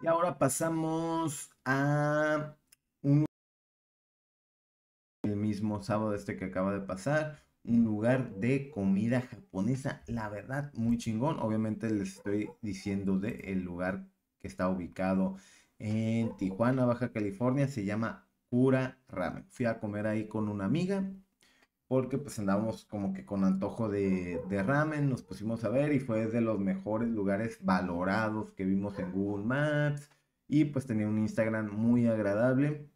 Y ahora pasamos a un el mismo sábado este que acaba de pasar, un lugar de comida japonesa, la verdad muy chingón. Obviamente les estoy diciendo de el lugar que está ubicado en Tijuana, Baja California, se llama Cura Ramen. Fui a comer ahí con una amiga porque pues andábamos como que con antojo de, ramen, nos pusimos a ver y fue de los mejores lugares valorados que vimos en Google Maps y pues tenía un Instagram muy agradable.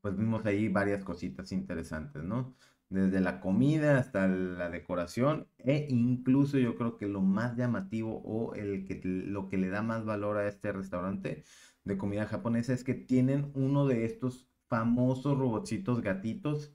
pues vimos ahí varias cositas interesantes, ¿no? Desde la comida hasta la decoración e incluso yo creo que lo más llamativo o el que, lo que le da más valor a este restaurante de comida japonesa es que tienen uno de estos famosos robotcitos gatitos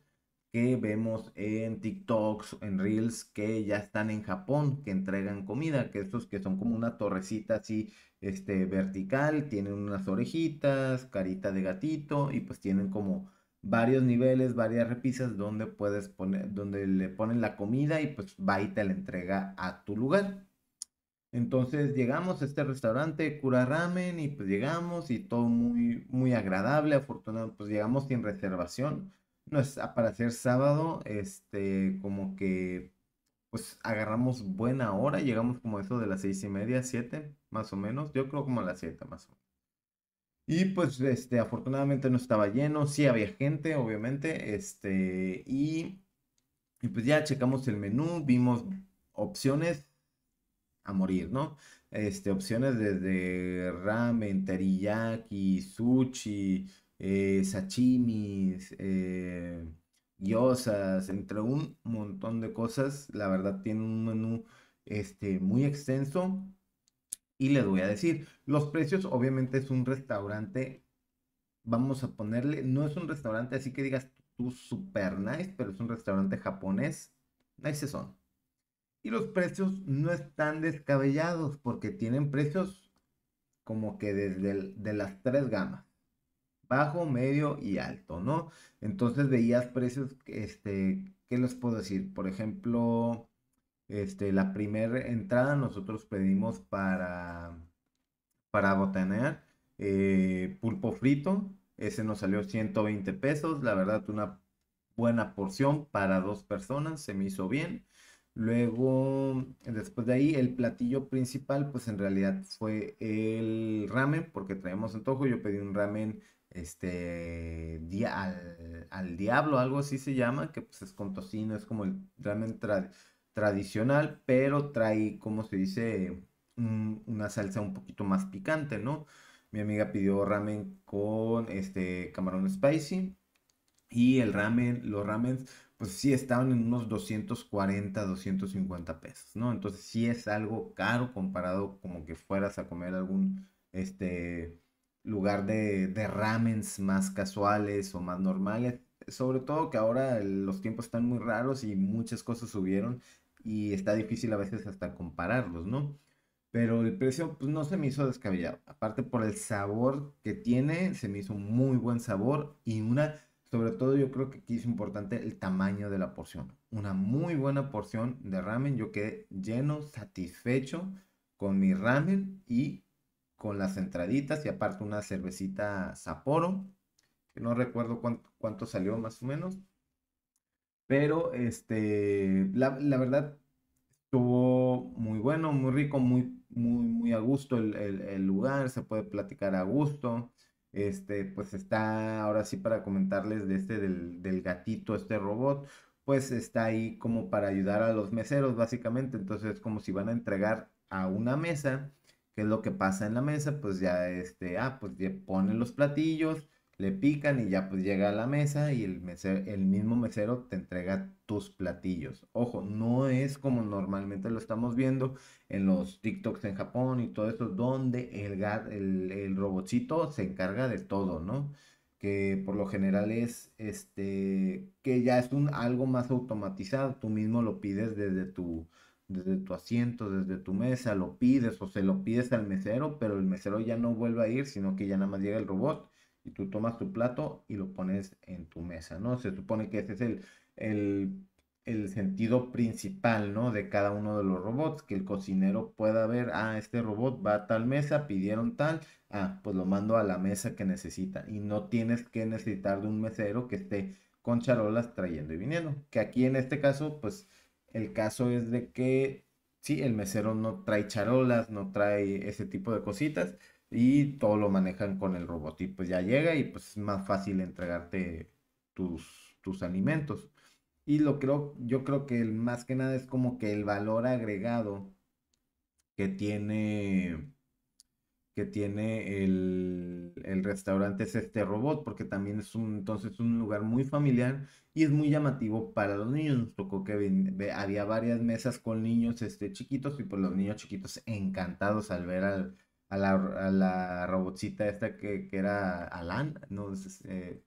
que vemos en TikToks, en Reels, que ya están en Japón, que entregan comida, que estos que son como una torrecita así, este, vertical, tienen unas orejitas, carita de gatito, y pues tienen como varios niveles, varias repisas donde puedes poner, donde le ponen la comida y pues va y te la entrega a tu lugar. Entonces llegamos a este restaurante Cura Ramen y pues llegamos y todo muy, muy agradable, afortunado, pues llegamos sin reservación no es ah, para ser sábado, este, como que pues agarramos buena hora, llegamos como eso de las seis y media, siete, más o menos, yo creo como a las siete más o menos. Y pues este, afortunadamente no estaba lleno, sí había gente, obviamente, este, y, y pues ya checamos el menú, vimos opciones a morir, ¿no? Este, opciones desde ramen, teriyaki, sushi, eh, sachimis, eh, entre un montón de cosas. La verdad tiene un menú este, muy extenso. Y les voy a decir, los precios obviamente es un restaurante, vamos a ponerle, no es un restaurante así que digas tú super nice, pero es un restaurante japonés, nice son. Y los precios no están descabellados porque tienen precios como que desde de las tres gamas bajo, medio y alto, ¿no? Entonces veías precios, este, ¿qué les puedo decir? Por ejemplo, este, la primera entrada nosotros pedimos para, para botanear eh, pulpo frito, ese nos salió 120 pesos, la verdad una buena porción para dos personas, se me hizo bien. Luego, después de ahí, el platillo principal, pues en realidad fue el ramen, porque traemos antojo. Yo pedí un ramen este, al, diablo, algo así se llama, que pues es con tocino, es como el ramen tradicional, pero trae, como se dice, una salsa un poquito más picante, ¿no? Mi amiga pidió ramen con este camarón spicy y el ramen, los ramen, pues sí estaban en unos 240, 250 pesos, ¿no? Entonces sí es algo caro comparado como que fueras a comer algún, este, lugar de, de ramens más casuales o más normales. Sobre todo que ahora los tiempos están muy raros y muchas cosas subieron y está difícil a veces hasta compararlos, ¿no? Pero el precio pues, no se me hizo descabellado. Aparte por el sabor que tiene, se me hizo un muy buen sabor y una, sobre todo yo creo que aquí es importante el tamaño de la porción. Una muy buena porción de ramen. Yo quedé lleno, satisfecho con mi ramen y con las entraditas y aparte una cervecita Sapporo, que no recuerdo cuánto, salió más o menos. Pero este, la, verdad, estuvo muy bueno, muy rico, muy, muy, muy a gusto el, lugar, se puede platicar a gusto. Este, pues está ahora sí para comentarles de este del, del gatito, este robot pues está ahí como para ayudar a los meseros básicamente. Entonces es como si van a entregar a una mesa ¿Qué es lo que pasa en la mesa? Pues ya, este, ah, pues le ponen los platillos, le pican y ya pues llega a la mesa y el, mesero, el mismo mesero te entrega tus platillos. Ojo, no es como normalmente lo estamos viendo en los TikToks en Japón y todo eso, donde el, el, el robotcito se encarga de todo, ¿no? Que por lo general es, este, que ya es un, algo más automatizado, tú mismo lo pides desde tu desde tu asiento, desde tu mesa, lo pides o se lo pides al mesero, pero el mesero ya no vuelve a ir, sino que ya nada más llega el robot y tú tomas tu plato y lo pones en tu mesa, ¿no? Se supone que ese es el, el, el sentido principal, ¿no? De cada uno de los robots, que el cocinero pueda ver, ah, este robot va a tal mesa, pidieron tal, ah, pues lo mando a la mesa que necesita y no tienes que necesitar de un mesero que esté con charolas trayendo y viniendo, que aquí en este caso, pues el caso es de que, sí, el mesero no trae charolas, no trae ese tipo de cositas y todo lo manejan con el robot y pues ya llega y pues es más fácil entregarte tus, tus alimentos. Y lo creo, yo creo que el, más que nada es como que el valor agregado que tiene que tiene el, restaurante es este robot, porque también es un, entonces un lugar muy familiar y es muy llamativo para los niños. Nos tocó que había varias mesas con niños este, chiquitos y pues los niños chiquitos encantados al ver al, a, la, robotita robotcita esta que, era Alan, no, este,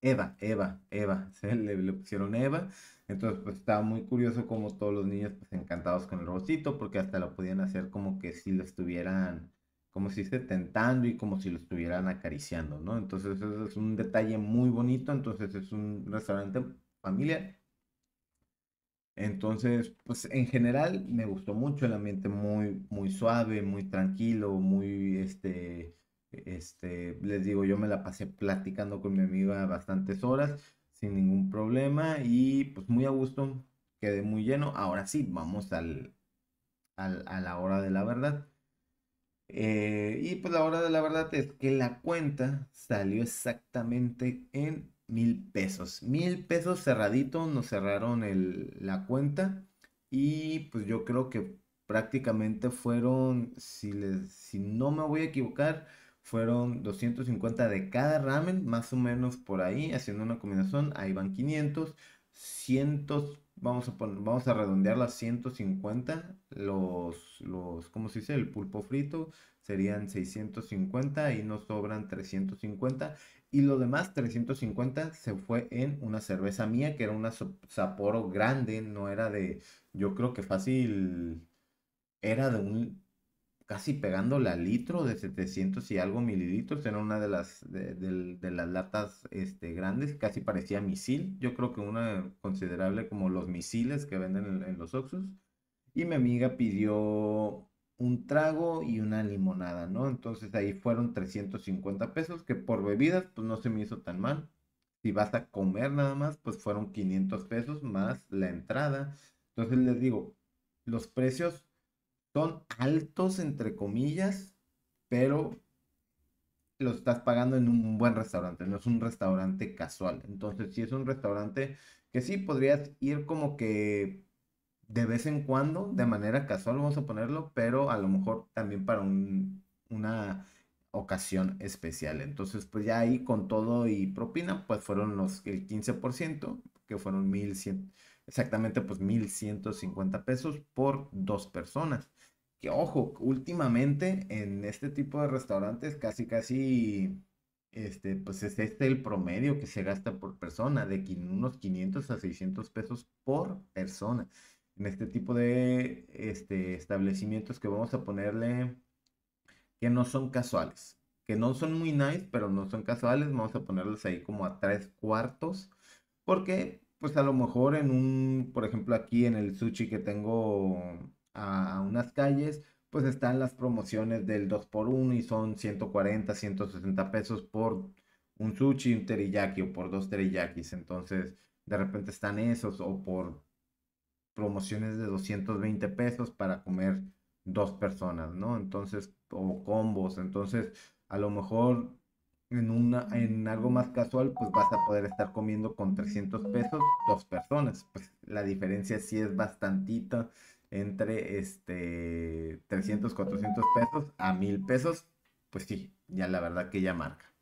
Eva, Eva, Eva, se le, pusieron Eva. Entonces, pues estaba muy curioso como todos los niños, pues encantados con el robotito porque hasta lo podían hacer como que si lo estuvieran como si esté tentando y como si lo estuvieran acariciando, ¿no? Entonces es un detalle muy bonito, entonces es un restaurante familiar. Entonces, pues en general me gustó mucho el ambiente muy, muy suave, muy tranquilo, muy, este, este, les digo, yo me la pasé platicando con mi amiga bastantes horas sin ningún problema y pues muy a gusto, quedé muy lleno. Ahora sí, vamos al, al a la hora de la verdad. Eh, y pues la hora de la verdad es que la cuenta salió exactamente en mil pesos. Mil pesos cerradito, nos cerraron el, la cuenta. Y pues yo creo que prácticamente fueron, si, les, si no me voy a equivocar, fueron 250 de cada ramen, más o menos por ahí, haciendo una combinación, ahí van 500, 100 vamos a, poner, vamos a redondear las 150, los, los, ¿cómo se dice? El pulpo frito serían 650 y nos sobran 350 y lo demás 350 se fue en una cerveza mía que era una Sapporo grande, no era de, yo creo que fácil, era de un casi pegándola al litro de 700 y algo mililitros. en una de las, de, las latas este, grandes, casi parecía misil. Yo creo que una considerable como los misiles que venden en, los Oxus. Y mi amiga pidió un trago y una limonada, ¿no? Entonces ahí fueron 350 pesos, que por bebidas pues no se me hizo tan mal. Si vas a comer nada más, pues fueron 500 pesos más la entrada. Entonces les digo, los precios son altos, entre comillas, pero lo estás pagando en un buen restaurante, no es un restaurante casual. Entonces, si es un restaurante que sí podrías ir como que de vez en cuando, de manera casual, vamos a ponerlo, pero a lo mejor también para una ocasión especial. Entonces, pues ya ahí con todo y propina, pues fueron los el 15%, que fueron 1100 exactamente pues 1.150 pesos por dos personas. Que ojo, últimamente en este tipo de restaurantes casi casi este pues es este el promedio que se gasta por persona de unos 500 a 600 pesos por persona. En este tipo de este, establecimientos que vamos a ponerle que no son casuales, que no son muy nice, pero no son casuales, vamos a ponerlos ahí como a tres cuartos, porque pues a lo mejor en un, por ejemplo, aquí en el sushi que tengo a, unas calles, pues están las promociones del 2x1 y son 140, 160 pesos por un sushi, un teriyaki o por dos teriyakis. Entonces, de repente están esos o por promociones de 220 pesos para comer dos personas, ¿no? Entonces, o combos. Entonces, a lo mejor en, una, en algo más casual, pues vas a poder estar comiendo con 300 pesos dos personas. Pues la diferencia sí es bastantita entre este 300, 400 pesos a 1000 pesos. Pues sí, ya la verdad que ya marca.